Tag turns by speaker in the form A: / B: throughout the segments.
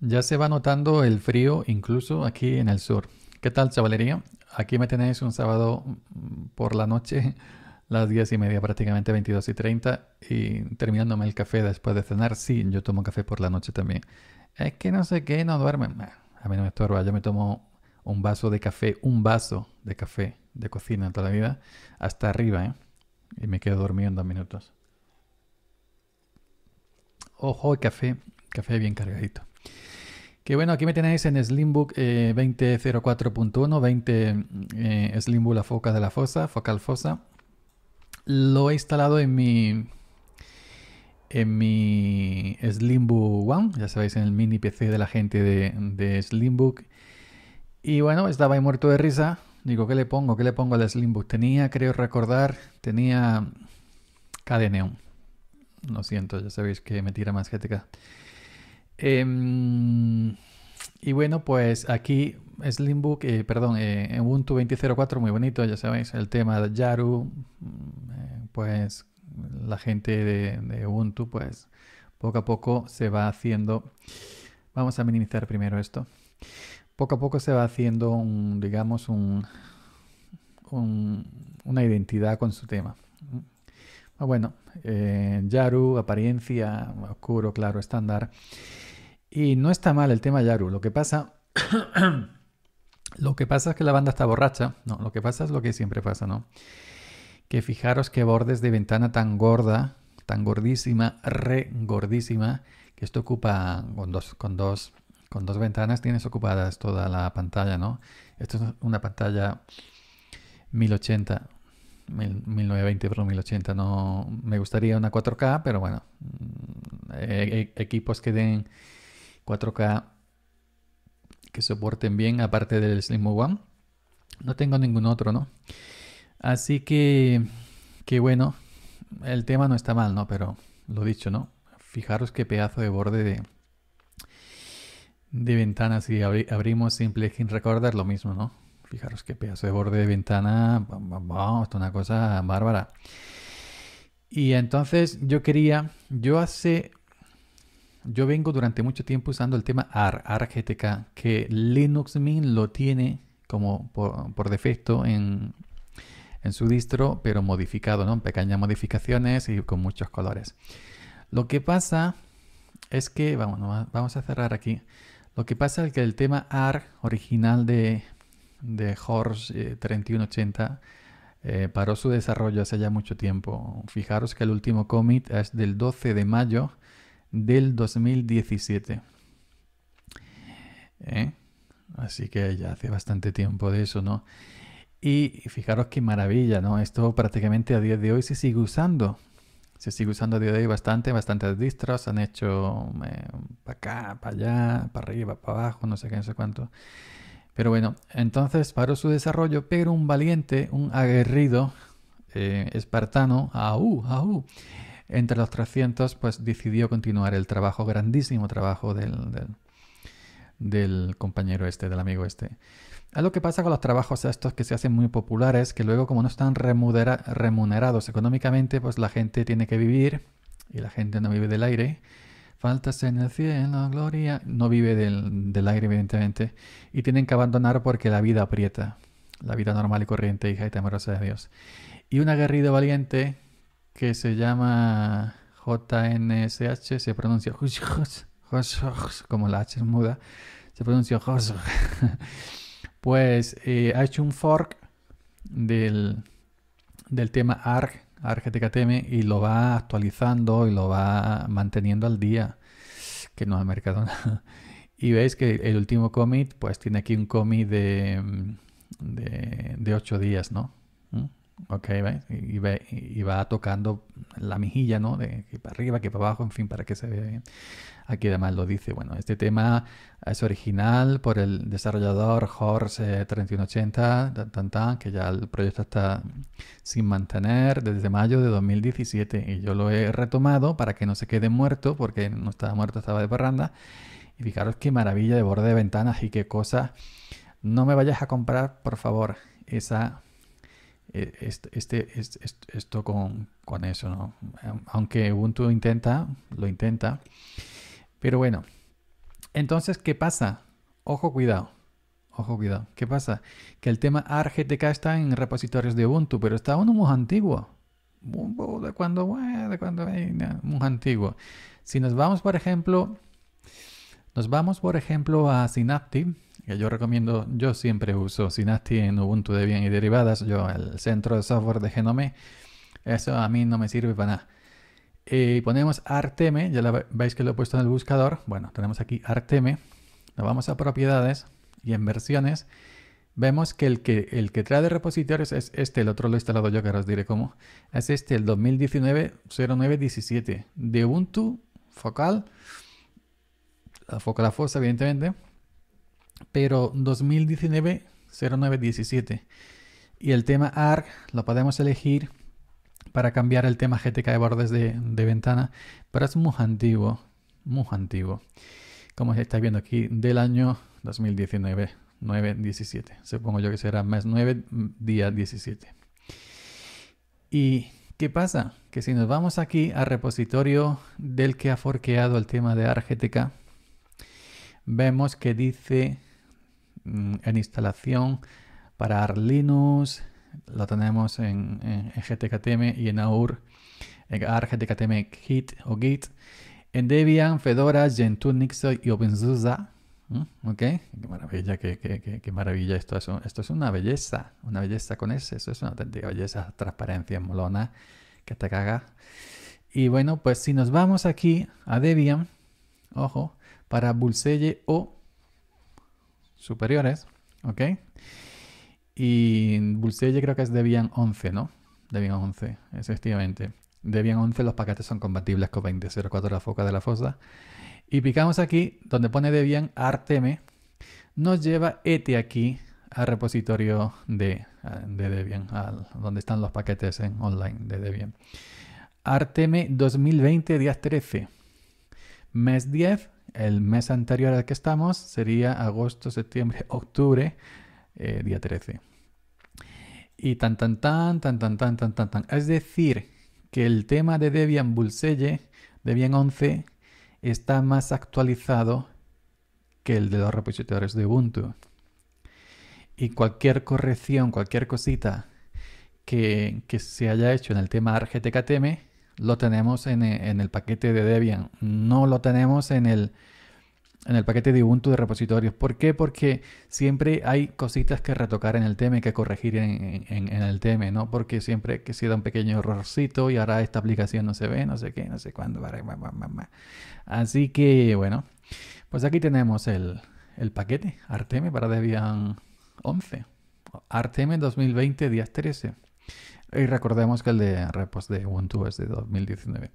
A: Ya se va notando el frío incluso aquí en el sur. ¿Qué tal, chavalería? Aquí me tenéis un sábado mm, por la noche, las diez y media, prácticamente 22 y 30, y terminándome el café después de cenar. Sí, yo tomo café por la noche también. Es que no sé qué, no duermen. A mí no me estorba, yo me tomo un vaso de café, un vaso de café de cocina toda la vida, hasta arriba, ¿eh? Y me quedo dormido en dos minutos. Ojo, café, café bien cargadito. Que bueno, aquí me tenéis en Slimbook 20.04.1, eh, 20 eh, Slimbook la foca de la fosa, focal fosa. Lo he instalado en mi en mi Slimbook One, ya sabéis, en el mini PC de la gente de, Slimbook. Y bueno, estaba ahí muerto de risa. Digo, ¿qué le pongo? ¿Qué le pongo al Slimbook? Tenía, creo recordar, tenía KDNeon. Lo siento, ya sabéis que me tira más GTK. Em, y bueno, pues aquí Slimbook, eh, perdón, eh, Ubuntu 20.04, muy bonito, ya sabéis, el tema de Yaru, mm, eh, pues la gente de, Ubuntu, pues poco a poco se va haciendo, vamos a minimizar primero esto, poco a poco se va haciendo un, digamos, un, una identidad con su tema. Ah, bueno, eh, Yaru, apariencia, oscuro, claro, estándar. Y no está mal el tema Yaru. Lo que pasa. lo que pasa es que la banda está borracha. No, lo que pasa es lo que siempre pasa, ¿no? Que fijaros qué bordes de ventana tan gorda, tan gordísima, re gordísima, que esto ocupa con dos, con dos, con dos ventanas tienes ocupadas toda la pantalla, ¿no? Esto es una pantalla 1080. 1920 por 1080. No, me gustaría una 4K, pero bueno, mm, e, e, equipos que den 4K que soporten bien, aparte del Slim One. No tengo ningún otro, ¿no? Así que, que bueno, el tema no está mal, ¿no? Pero lo dicho, ¿no? Fijaros qué pedazo de borde de, de ventana. Si abrimos simple sin recordar, lo mismo, ¿no? Fijaros qué pedazo de borde de ventana. Vamos, esto es una cosa bárbara. Y entonces yo quería, yo hace yo vengo durante mucho tiempo usando el tema AR, ARGTK, que Linux Mint lo tiene como por, defecto en, su distro, pero modificado, ¿no? pequeñas modificaciones y con muchos colores. Lo que pasa es que, vamos, vamos a cerrar aquí. Lo que pasa es que el tema AR original de, de Horse 3180 eh, eh, paró su desarrollo hace ya mucho tiempo. Fijaros que el último commit es del 12 de mayo del 2017. ¿Eh? Así que ya hace bastante tiempo de eso, ¿no? Y fijaros qué maravilla, ¿no? Esto prácticamente a día de hoy se sigue usando. Se sigue usando a día de hoy bastante, bastantes distros. Han hecho eh, para acá, para allá, para arriba, para abajo, no sé qué, no sé cuánto. Pero bueno, entonces paró su desarrollo, pero un valiente, un aguerrido eh, espartano, ¡aú, aú! entre los 300 pues decidió continuar el trabajo, grandísimo trabajo del, del, compañero este, del amigo este. Es lo que pasa con los trabajos estos que se hacen muy populares, que luego como no están remunerados económicamente, pues la gente tiene que vivir y la gente no vive del aire. Faltas en el cielo, gloria. No vive del, del aire, evidentemente. Y tienen que abandonar porque la vida aprieta. La vida normal y corriente, hija y temerosa de Dios. Y un aguerrido valiente que se llama JNSH, se pronuncia como la H muda, se pronuncia pues eh, ha hecho un fork del, del tema ARG, TKTM y lo va actualizando y lo va manteniendo al día, que no ha mercado nada. Y veis que el último commit, pues tiene aquí un commit de, de, de 8 días, ¿no? ¿ok? ¿ves? Y, va tocando la mejilla, ¿no? De aquí para arriba, aquí para abajo, en fin, para que se vea bien. Aquí además lo dice, bueno, este tema es original por el desarrollador Horse 3180, que ya el proyecto está sin mantener desde mayo de 2017 y yo lo he retomado para que no se quede muerto, porque no estaba muerto, estaba de parranda. Y fijaros qué maravilla de borde de ventanas y qué cosa. No me vayas a comprar, por favor, esa e, este, esto con, con eso, ¿no? Aunque Ubuntu intenta, lo intenta. Pero bueno, entonces, ¿qué pasa? Ojo, cuidado. Ojo, cuidado. ¿Qué pasa? Que el tema RGTK está en repositorios de Ubuntu, pero está uno muy antiguo. De cuando, de cuando, muy antiguo. Si nos vamos, por ejemplo, nos vamos, por ejemplo, a Synaptic, que yo recomiendo, yo siempre uso Synaptic en Ubuntu de bien y derivadas, yo el centro de software de Genome, eso a mí no me sirve para nada. Y eh, ponemos Arteme, ya veis que lo he puesto en el buscador, bueno, tenemos aquí Arteme, nos vamos a propiedades y en versiones, vemos que el que, el que trae de repositorios es este, el otro lo he instalado yo, que ahora os diré cómo, es este, el 2019 17 de Ubuntu, Focal, la foca fosa, evidentemente. Pero 2019 09 17 Y el tema ARC lo podemos elegir para cambiar el tema GTK de bordes de, ventana, pero es muy antiguo, muy antiguo. Como estáis viendo aquí, del año 2019, 9 17 Supongo yo que será mes 9, día 17. ¿Y qué pasa? Que si nos vamos aquí al repositorio del que ha forqueado el tema de GTK, vemos que dice mm, en instalación para Linux, lo tenemos en, GTKTM y en AUR, en AR, Git o Git, en Debian, Fedora, Gentoo, Nixon y OpenSUSE. ¿Ok? Qué maravilla, qué, maravilla. Esto es, esto es una belleza, una belleza con ese. Eso es una auténtica belleza, transparencia molona, que te caga. Y bueno, pues si nos vamos aquí a Debian, ojo, para Bullseye o superiores, ¿ok? Y Bullseye creo que es Debian 11, ¿no? Debian 11, efectivamente. Debian 11 los paquetes son compatibles con 20.04 la foca de la fosa. Y picamos aquí, donde pone Debian artem nos lleva ET aquí al repositorio de, Debian, donde están los paquetes en online de Debian. artem 2020, días 13, mes 10, el mes anterior al que estamos sería agosto, septiembre, octubre, eh, día 13. Y tan, tan, tan, tan, tan, tan, tan, tan, tan. Es decir, que el tema de Debian Bullseye, Debian 11, está más actualizado que el de los repositorios de Ubuntu. Y cualquier corrección, cualquier cosita que, que se haya hecho en el tema RGTKTM, lo tenemos eh, en, el paquete de Debian, no lo tenemos en el, en el paquete de Ubuntu de repositorios. ¿Por qué? Porque siempre hay cositas que retocar en el tema que corregir en, el tema, ¿no? Porque siempre que se da un pequeño errorcito y ahora esta aplicación no se ve, no sé qué, no sé cuándo. Así que, bueno, pues aquí tenemos el, el paquete Artem para Debian 11. Artemis 2020, días 13. Y recordemos que el de repos de Ubuntu es de 2019.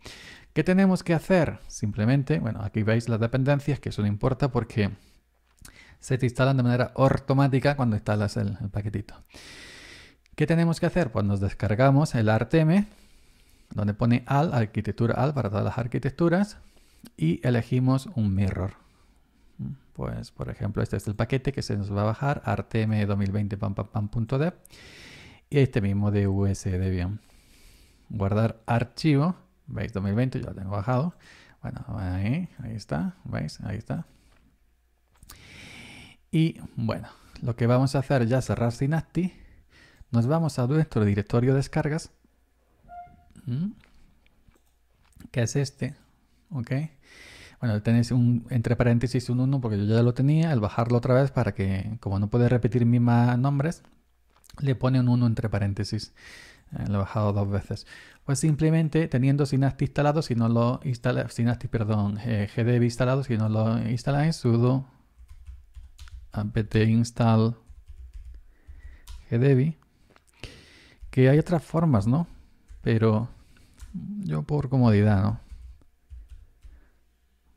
A: ¿Qué tenemos que hacer? Simplemente, bueno, aquí veis las dependencias, que eso no importa porque se te instalan de manera automática cuando instalas el, paquetito. ¿Qué tenemos que hacer? Pues nos descargamos el artm, donde pone AL, arquitectura AL para todas las arquitecturas, y elegimos un mirror. Pues, por ejemplo, este es el paquete que se nos va a bajar, artm2020.dev y este mismo de us bien. Guardar archivo, veis 2020, ya lo tengo bajado. Bueno, ahí, ahí está, veis, ahí está. Y bueno, lo que vamos a hacer ya es cerrar Synapti. Nos vamos a nuestro directorio de descargas, mm. que es este, ¿ok? Bueno, tenéis un, entre paréntesis un 1 porque yo ya lo tenía, al bajarlo otra vez para que, como no puede repetir mismos nombres, le pone un 1 entre paréntesis. Eh, lo he bajado dos veces. Pues simplemente teniendo Synaptic instalado, si no lo instala, Synaptic, perdón, eh, instalado, si no lo instaláis, sudo apt install GDB. Que hay otras formas, ¿no? Pero yo por comodidad, ¿no?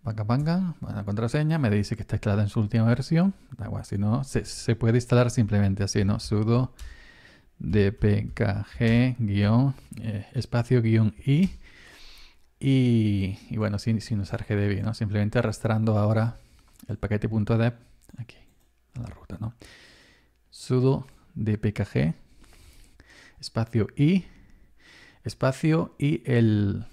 A: Panga panga, la contraseña, me dice que está instalada en su última versión. igual ah, si no, se, se, puede instalar simplemente así, ¿no? sudo dpkg eh, espacio i y, y, bueno, sin, usar GDB, ¿no? Simplemente arrastrando ahora el paquete .deb aquí, a la ruta, ¿no? sudo dpkg espacio i espacio y el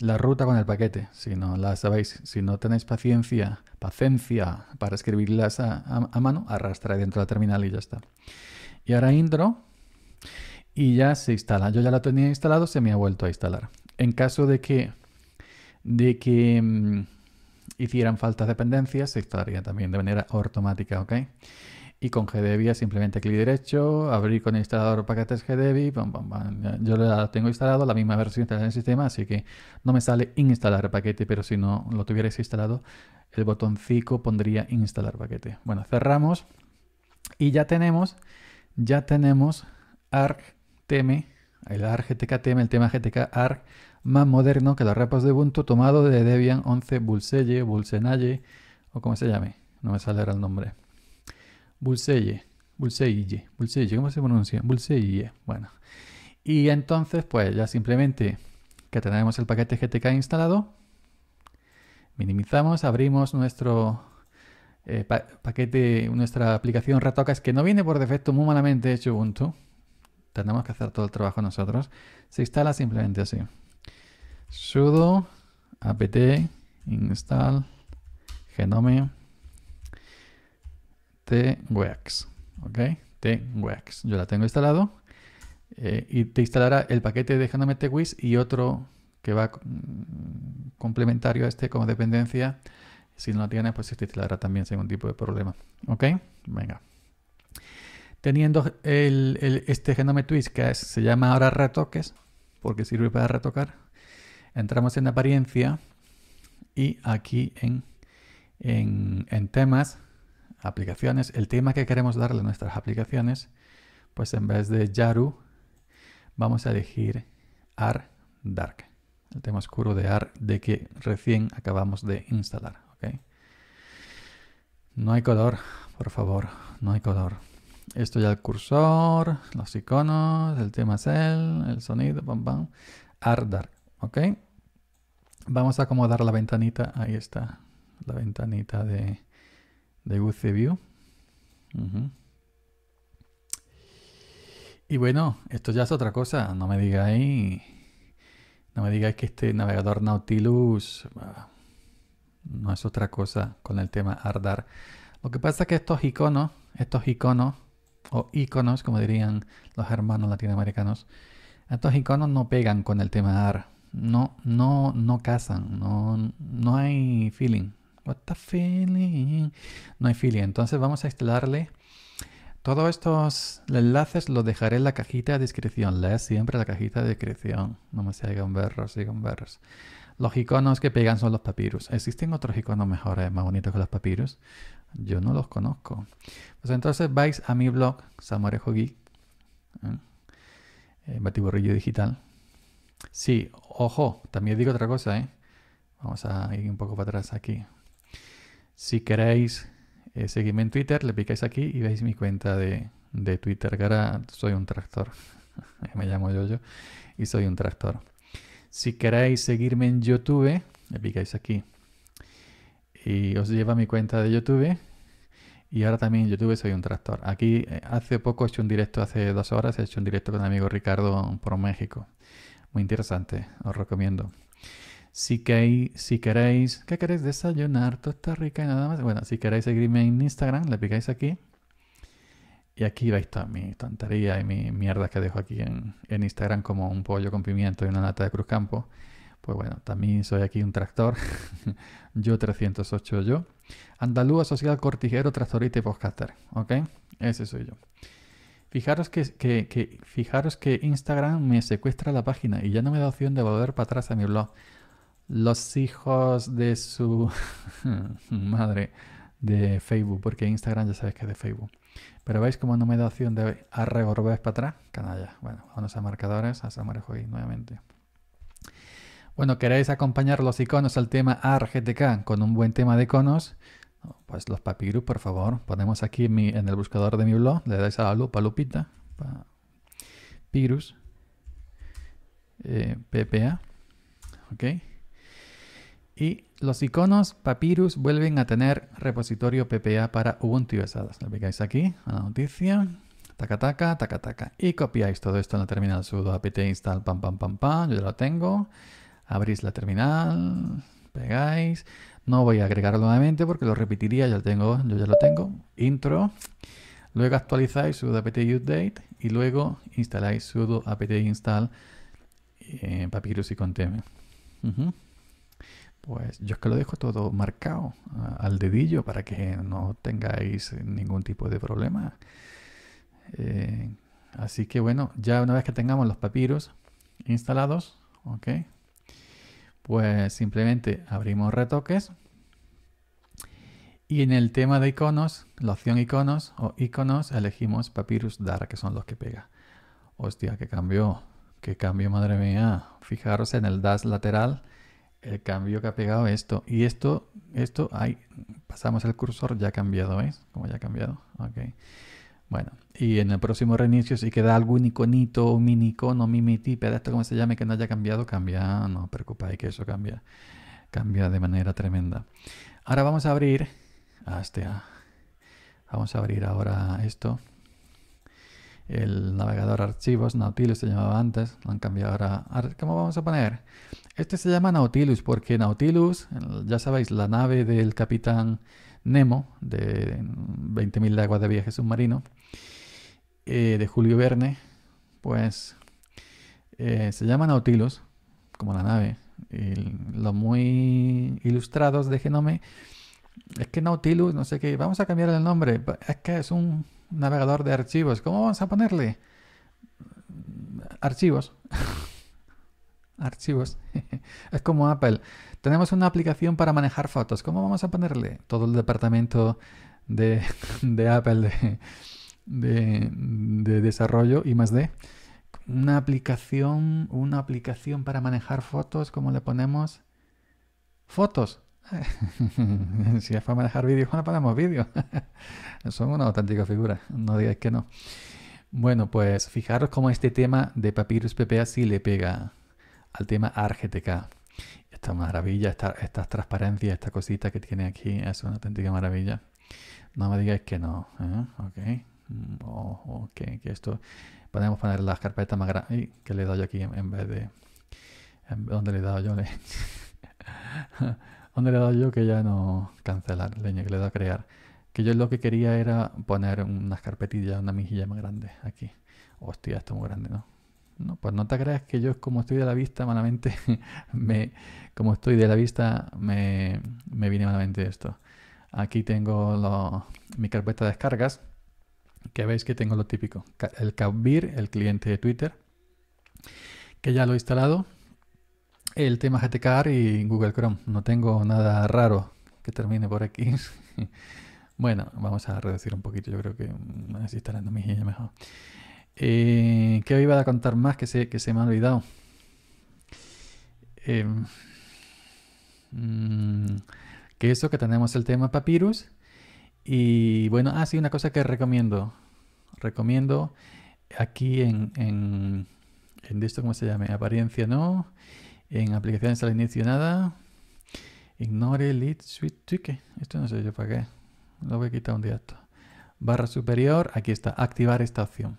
A: la ruta con el paquete, si no la sabéis, si no tenéis paciencia, paciencia para escribirlas a, mano, arrastra dentro de la terminal y ya está. Y ahora intro y ya se instala. Yo ya la tenía instalado, se me ha vuelto a instalar. En caso de que, de que mm, hicieran falta dependencias, se instalaría también de manera automática, ¿ok? Y con GDEBia simplemente clic derecho, abrir con instalador paquetes GDevi. Yo lo tengo instalado, la misma versión instalada en el sistema, así que no me sale instalar paquete, pero si no lo tuvierais instalado, el botoncito pondría instalar paquete. Bueno, cerramos y ya tenemos, ya tenemos tm el tm el tema gtk arc más moderno que los repos de Ubuntu tomado de Debian 11 Bulseye, Bulsenalle o como se llame, no me sale el nombre. Bulseye, Bullseye, Bulseye, ¿cómo se pronuncia? Bulseye, bueno. Y entonces, pues ya simplemente que tenemos el paquete GTK instalado, minimizamos, abrimos nuestro eh, paquete, nuestra aplicación es que no viene por defecto, muy malamente hecho Ubuntu. Tenemos que hacer todo el trabajo nosotros. Se instala simplemente así. sudo apt install genome TWEX. ¿Ok? Yo la tengo instalado. Eh, y te instalará el paquete de t y otro que va mm, complementario a este como dependencia. Si no la tienes, pues se te instalará también sin ningún tipo de problema. ¿Ok? Venga. Teniendo este Genome Twist que se llama ahora retoques, porque sirve para retocar, entramos en apariencia y aquí en, en, en temas aplicaciones, el tema que queremos darle a nuestras aplicaciones, pues en vez de Yaru, vamos a elegir AR Dark, el tema oscuro de AR de que recién acabamos de instalar. ¿okay? No hay color, por favor, no hay color. Esto ya el cursor, los iconos, el tema es el sonido, pam, pam. AR Dark, ¿ok? Vamos a acomodar la ventanita, ahí está, la ventanita de de View. Y bueno, esto ya es otra cosa. No me digáis. No me digáis que este navegador Nautilus ah, no es otra cosa con el tema Ardar. Lo que pasa es que estos iconos, estos iconos, o iconos, como dirían los hermanos latinoamericanos, estos iconos no pegan con el tema AR. No, no, no casan, no, no hay feeling. What No hay feeling. Entonces vamos a instalarle. Todos estos enlaces los dejaré en la cajita de descripción. Lees siempre la cajita de descripción. No me sigan verros, sigan verros. Los iconos que pegan son los papyrus. ¿Existen otros iconos mejores, más bonitos que los papyrus? Yo no los conozco. Pues entonces vais a mi blog, Samorejo Geek, batiborrillo ¿eh? eh, Batiburrillo Digital. Sí, ojo, también digo otra cosa, ¿eh? Vamos a ir un poco para atrás aquí. Si queréis eh, seguirme en Twitter, le picáis aquí y veis mi cuenta de, Twitter, que ahora soy un tractor. Me llamo yo, y soy un tractor. Si queréis seguirme en YouTube, le picáis aquí y os lleva a mi cuenta de YouTube. Y ahora también en YouTube soy un tractor. Aquí eh, hace poco he hecho un directo, hace dos horas he hecho un directo con mi amigo Ricardo por México. Muy interesante, os recomiendo. Si, si queréis, ¿qué queréis desayunar? está rica y nada más. Bueno, si queréis seguirme en Instagram, le picáis aquí. Y aquí vais toda mi tontería y mi mierda que dejo aquí en, Instagram, como un pollo con pimiento y una lata de cruzcampo. Pues bueno, también soy aquí un tractor. yo 308 yo. Andalúa Social Cortijero, Tractorita y Podcaster. ¿Ok? Ese soy yo. Fijaros que, fijaros que Instagram me secuestra la página y ya no me da opción de volver para atrás a mi blog los hijos de su madre de Facebook, porque Instagram ya sabes que es de Facebook. Pero veis cómo no me da opción de arregor para atrás, canalla. Bueno, vamos a marcadores, a marejo nuevamente. Bueno, ¿queréis acompañar los iconos al tema ARGTK con un buen tema de iconos? Pues los papirus, por favor. Ponemos aquí en, el buscador de mi blog, le dais a la lupa, lupita, papirus, eh, PPA, ¿ok? Y los iconos Papyrus vuelven a tener repositorio PPA para Ubuntu USADAS. Le pegáis aquí, a la noticia. Taca, taca, taca, taca. Y copiáis todo esto en la terminal sudo apt install pam pam pam pam. Yo ya lo tengo. Abrís la terminal, pegáis. No voy a agregarlo nuevamente porque lo repetiría, ya lo tengo, yo ya lo tengo. Intro. Luego actualizáis sudo apt update y luego instaláis sudo apt install eh, papyrus y conteme. Pues yo es que lo dejo todo marcado ah, al dedillo para que no tengáis ningún tipo de problema. Eh, así que bueno, ya una vez que tengamos los papiros instalados, ¿ok? Pues simplemente abrimos retoques. Y en el tema de iconos, la opción iconos o iconos, elegimos Papyrus dar que son los que pega. Hostia, que cambio? que cambio madre mía. Fijaros en el dash lateral el cambio que ha pegado esto. Y esto, esto, hay, pasamos el cursor, ya ha cambiado, ¿ves? Como ya ha cambiado. Ok. Bueno, y en el próximo reinicio, si queda algún iconito, un mini icono, mini esto como se llame, que no haya cambiado, cambia. No os preocupéis que eso cambia. Cambia de manera tremenda. Ahora vamos a abrir. hasta, ah, este, ah. Vamos a abrir ahora esto el navegador archivos, Nautilus se llamaba antes, lo han cambiado ahora. ¿Cómo vamos a poner? Este se llama Nautilus porque Nautilus, ya sabéis, la nave del capitán Nemo de 20.000 leguas de viaje submarino, eh, de Julio Verne, pues eh, se llama Nautilus, como la nave. Y los muy ilustrados de Genome es que Nautilus, no sé qué, vamos a cambiar el nombre, es que es un navegador de archivos. ¿Cómo vamos a ponerle? Archivos. archivos. es como Apple. Tenemos una aplicación para manejar fotos. ¿Cómo vamos a ponerle? Todo el departamento de, de Apple de, desarrollo y más de. Una aplicación, una aplicación para manejar fotos. ¿Cómo le ponemos? Fotos. si es para manejar vídeos, bueno, ponemos vídeos. Son una auténtica figura, no digáis que no. Bueno, pues fijaros cómo este tema de Papyrus PPA sí le pega al tema RGTK Esta maravilla, esta, estas transparencias, esta cosita que tiene aquí, es una auténtica maravilla. No me digáis que no, ¿eh? mm, oh, Ok. que esto. Podemos poner las carpetas más grandes. que le he dado aquí en, vez de. donde le he dado yo? ¿Dónde le he dado yo que ya no cancelar? Leña, que le he dado a crear. Que yo lo que quería era poner unas carpetillas, una mejilla más grande aquí. Hostia, esto es muy grande, ¿no? No, pues no te creas que yo como estoy de la vista malamente, me, como estoy de la vista, me, me viene malamente esto. Aquí tengo mi carpeta de descargas, que veis que tengo lo típico. El Cabir, el cliente de Twitter, que ya lo he instalado, el tema GTK y Google Chrome. No tengo nada raro que termine por aquí. bueno, vamos a reducir un poquito. Yo creo que mm, así estará en mi mejor. Eh, ¿Qué iba a contar más que se, que se me ha olvidado? Em, mm, que eso, que tenemos el tema Papyrus. Y bueno, ah, sí, una cosa que recomiendo. Recomiendo aquí en, en, en esto, ¿cómo se llama? Apariencia, ¿no? En aplicaciones nada ignore lead suite ticket. Esto no sé yo para qué. Lo voy a quitar un día esto. Barra superior, aquí está, activar esta opción.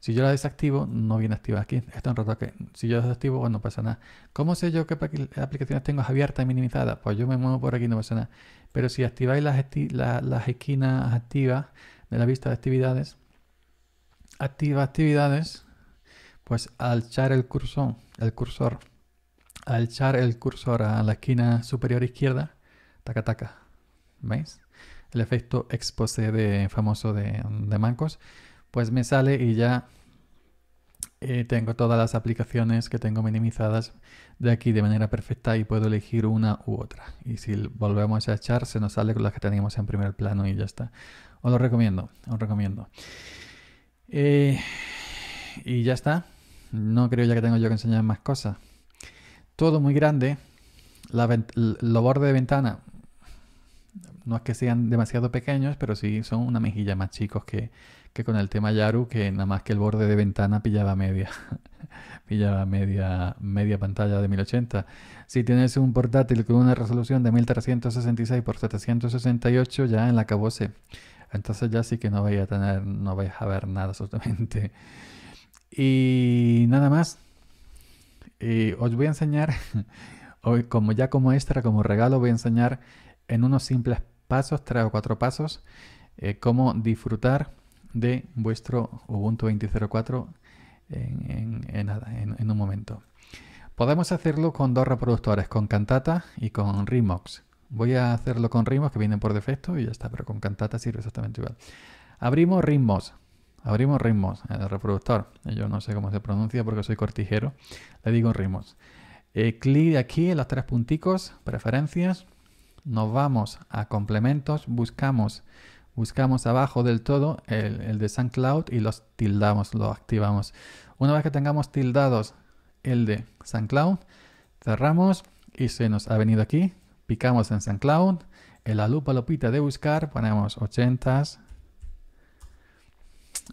A: Si yo la desactivo, no viene activa aquí. Está en roto que si yo la desactivo, pues no pasa nada. ¿Cómo sé yo qué aplicaciones tengo abiertas y minimizadas? Pues yo me muevo por aquí, no pasa nada. Pero si activáis las, las esquinas activas de la vista de actividades, activa actividades, pues echar el cursor, el cursor, echar el cursor a la esquina superior izquierda, taca taca, ¿veis? El efecto expose de, famoso de, Mancos, pues me sale y ya eh, tengo todas las aplicaciones que tengo minimizadas de aquí de manera perfecta y puedo elegir una u otra. Y si volvemos a echar, se nos sale con las que teníamos en primer plano y ya está. Os lo recomiendo, os recomiendo. Eh, y ya está. No creo ya que tengo yo que enseñar más cosas. Todo muy grande. los bordes de ventana no es que sean demasiado pequeños, pero sí son una mejilla más chicos que, con el tema Yaru, que nada más que el borde de ventana pillaba media. pillaba media, media pantalla de 1080. Si tienes un portátil con una resolución de 1366 x 768, ya en la cabose. Entonces ya sí que no vais a tener, no vais a ver nada absolutamente y nada más. Eh, os voy a enseñar, hoy como ya como extra, como regalo, voy a enseñar en unos simples pasos, tres o cuatro pasos, eh, cómo disfrutar de vuestro Ubuntu 20.04 en, un momento. Podemos hacerlo con dos reproductores, con Cantata y con Remox. Voy a hacerlo con Remox que vienen por defecto y ya está, pero con Cantata sirve exactamente igual. Abrimos Remox. Abrimos ritmos el reproductor. Yo no sé cómo se pronuncia porque soy cortijero. Le digo ritmos. Eh, clic aquí en los tres punticos, preferencias. Nos vamos a complementos, buscamos, buscamos abajo del todo el, el de SoundCloud y los tildamos, los activamos. Una vez que tengamos tildados el de SoundCloud, cerramos y se nos ha venido aquí. Picamos en SoundCloud, en la lupa lopita de buscar, ponemos 80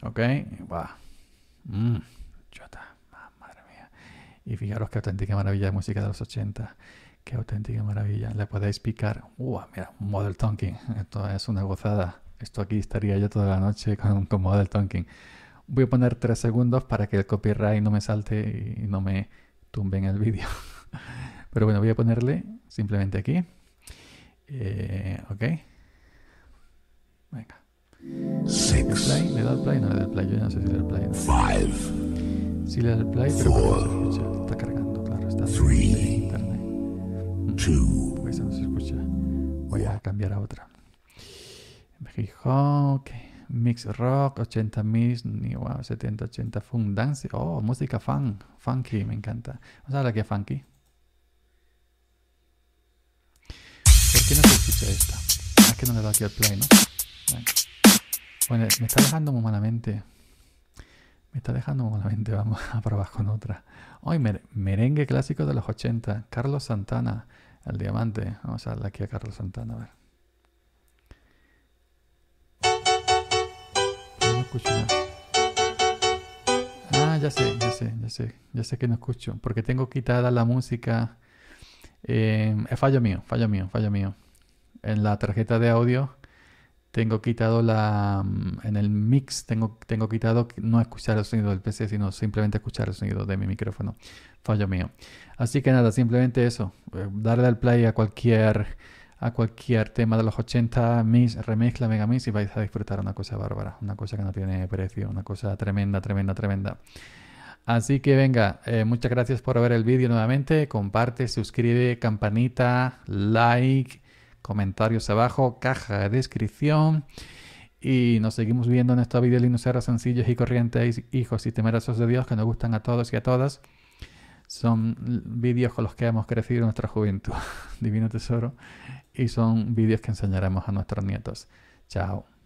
A: Ok, mm, ah, madre mía. Y fijaros qué auténtica maravilla de música de los 80. Qué auténtica maravilla. Le podéis picar. Uah, mira, Model Tonking. Esto es una gozada. Esto aquí estaría yo toda la noche con, Model Tonking. Voy a poner tres segundos para que el copyright no me salte y no me tumbe en el vídeo. Pero bueno, voy a ponerle simplemente aquí. Eh, ok. Venga. 6. play? ¿Le da el play? No le da el play. Yo ya no sé si le da el play. No. le da el play, pero no se escucha. Está cargando, claro. Está en internet. 2. Mm. no se escucha. Oh, Voy a cambiar a otra. Ok, Mix Rock, 80 Mix, 70, 80 Funk Dance. Oh, música funk, funky, me encanta. Vamos a ver aquí a funky. ¿Por qué no se escucha esta? Ah, es que no le da aquí el play, ¿no? Bueno. Bueno, me está dejando muy malamente. Me está dejando muy malamente. Vamos a probar con otra. Hoy merengue clásico de los 80. Carlos Santana, el diamante. Vamos a darle aquí a Carlos Santana, a ver. No escucho nada. Ah, ya sé, ya sé, ya sé. Ya sé que no escucho. Porque tengo quitada la música. Eh, es fallo mío, fallo mío, fallo mío. En la tarjeta de audio tengo quitado la. Mm, en el mix, tengo, tengo quitado no escuchar el sonido del PC, sino simplemente escuchar el sonido de mi micrófono. Fallo mío. Así que nada, simplemente eso. Eh, darle al play a cualquier, a cualquier tema de los 80, mix, remezcla, megamix y vais a disfrutar una cosa bárbara. Una cosa que no tiene precio. Una cosa tremenda, tremenda, tremenda. Así que venga, eh, muchas gracias por ver el vídeo nuevamente. Comparte, suscribe, campanita, like comentarios abajo, caja de descripción. Y nos seguimos viendo en esta vida linuseros, sencillos y corrientes, hijos y temerosos de Dios que nos gustan a todos y a todas. Son vídeos con los que hemos crecido en nuestra juventud, divino tesoro, y son vídeos que enseñaremos a nuestros nietos. Chao.